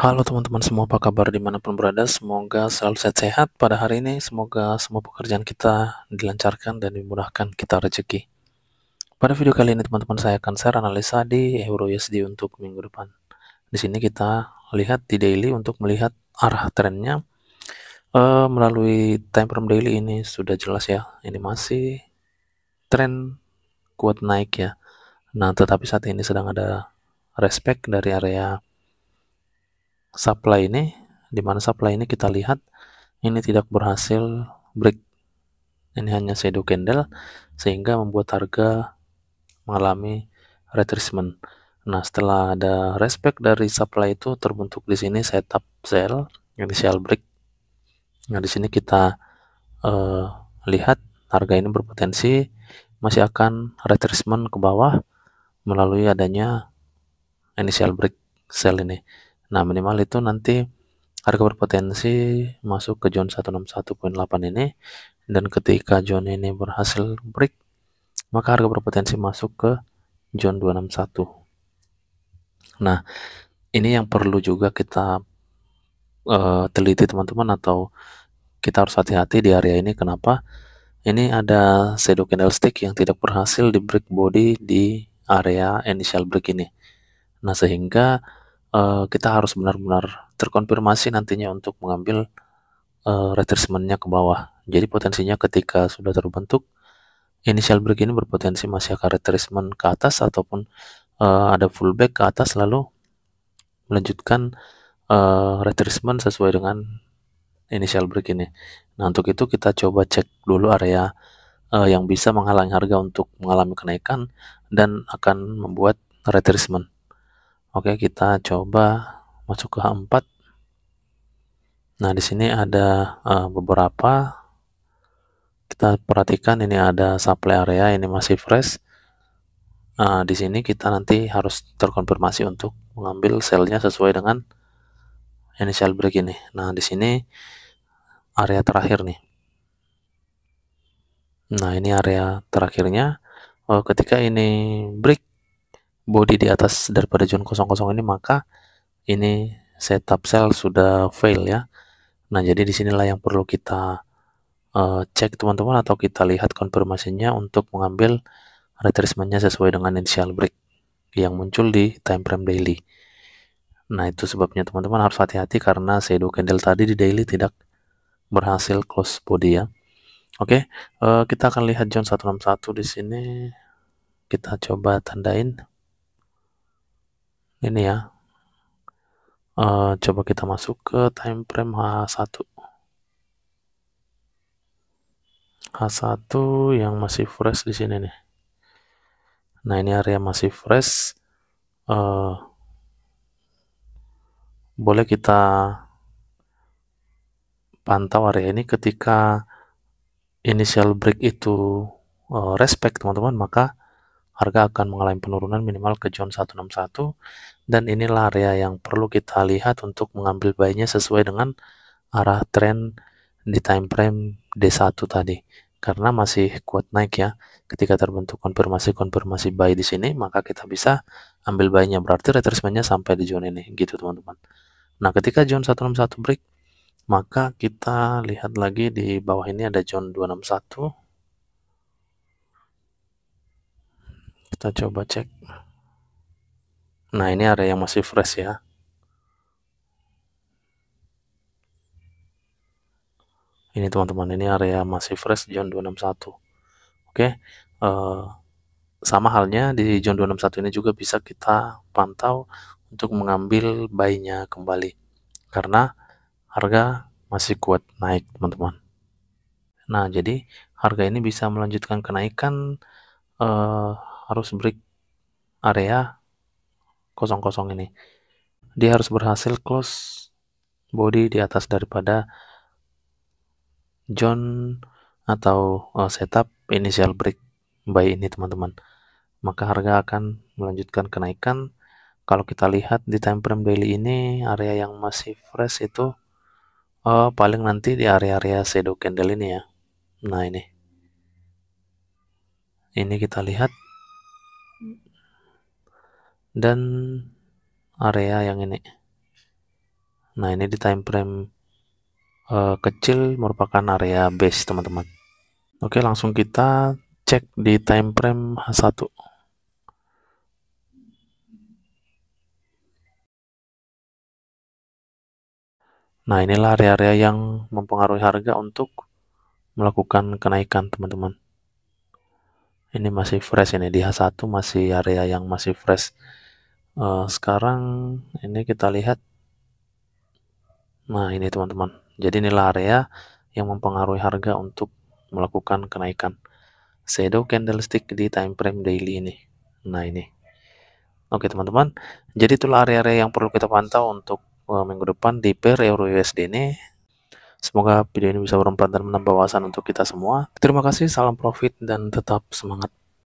Halo teman-teman semua, apa kabar dimanapun berada? Semoga selalu sehat-sehat pada hari ini. Semoga semua pekerjaan kita dilancarkan dan dimudahkan kita rezeki. Pada video kali ini teman-teman saya akan share analisa di Euro USD untuk minggu depan. Di sini kita lihat di daily untuk melihat arah trennya E, melalui time frame daily ini sudah jelas ya. Ini masih tren kuat naik ya. Nah, tetapi saat ini sedang ada respect dari area supply ini di mana supply ini kita lihat ini tidak berhasil break ini hanya shadow candle sehingga membuat harga mengalami retracement nah setelah ada respect dari supply itu terbentuk di sini setup sell initial break nah di sini kita uh, lihat harga ini berpotensi masih akan retracement ke bawah melalui adanya initial break sell ini Nah, minimal itu nanti harga berpotensi masuk ke zone 161.8 ini dan ketika zone ini berhasil break, maka harga berpotensi masuk ke zone 261. Nah, ini yang perlu juga kita uh, teliti teman-teman atau kita harus hati-hati di area ini kenapa? Ini ada shadow candlestick yang tidak berhasil di break body di area initial break ini. Nah, sehingga uh, kita harus benar-benar terkonfirmasi nantinya untuk mengambil uh, retracementnya ke bawah. Jadi potensinya ketika sudah terbentuk initial break ini berpotensi masih akan retracement ke atas ataupun uh, ada fullback ke atas lalu melanjutkan uh, retracement sesuai dengan initial break ini. Nah, untuk itu kita coba cek dulu area uh, yang bisa menghalangi harga untuk mengalami kenaikan dan akan membuat retracement. Oke, kita coba masuk ke H4. Nah, di sini ada uh, beberapa. Kita perhatikan ini ada supply area, ini masih fresh. Nah, di sini kita nanti harus terkonfirmasi untuk mengambil selnya sesuai dengan initial break ini. Nah, di sini area terakhir nih. Nah, ini area terakhirnya. Oh, ketika ini break body di atas daripada zone kosong-kosong ini maka ini setup cell sudah fail ya nah jadi disinilah yang perlu kita uh, cek teman-teman atau kita lihat konfirmasinya untuk mengambil retracementnya sesuai dengan initial break yang muncul di time frame daily nah itu sebabnya teman-teman harus hati-hati karena shadow candle tadi di daily tidak berhasil close body ya Oke, okay, uh, eh, kita akan lihat John 161 di sini. Kita coba tandain ini ya uh, coba kita masuk ke time frame H1 H1 yang masih fresh di sini nih nah ini area masih fresh uh, boleh kita pantau area ini ketika initial break itu uh, respect teman-teman maka harga akan mengalami penurunan minimal ke zone 161 dan inilah area yang perlu kita lihat untuk mengambil buy sesuai dengan arah trend di time frame D1 tadi karena masih kuat naik ya ketika terbentuk konfirmasi-konfirmasi buy di sini maka kita bisa ambil buy-nya berarti retracementnya sampai di zone ini gitu teman-teman nah ketika zone 161 break maka kita lihat lagi di bawah ini ada zone 261 kita coba cek nah ini area yang masih fresh ya ini teman-teman ini area masih fresh John 261 oke uh, sama halnya di John 261 ini juga bisa kita pantau untuk mengambil bayinya kembali karena harga masih kuat naik teman-teman nah jadi harga ini bisa melanjutkan kenaikan uh, harus break area kosong-kosong ini. Dia harus berhasil close body di atas daripada John atau uh, setup initial break by ini teman-teman. Maka harga akan melanjutkan kenaikan. Kalau kita lihat di time frame daily ini area yang masih fresh itu uh, paling nanti di area-area shadow candle ini ya. Nah ini. Ini kita lihat dan area yang ini nah ini di time frame uh, kecil merupakan area base teman-teman oke langsung kita cek di time frame H1 Nah, inilah area-area yang mempengaruhi harga untuk melakukan kenaikan, teman-teman. Ini masih fresh ini di H1 masih area yang masih fresh uh, sekarang ini kita lihat nah ini teman-teman jadi inilah area yang mempengaruhi harga untuk melakukan kenaikan shadow candlestick di time frame daily ini nah ini Oke teman-teman, jadi itulah area-area yang perlu kita pantau untuk uh, minggu depan di pair Euro USD ini. Semoga video ini bisa bermanfaat dan menambah wawasan untuk kita semua. Terima kasih, salam profit dan tetap semangat.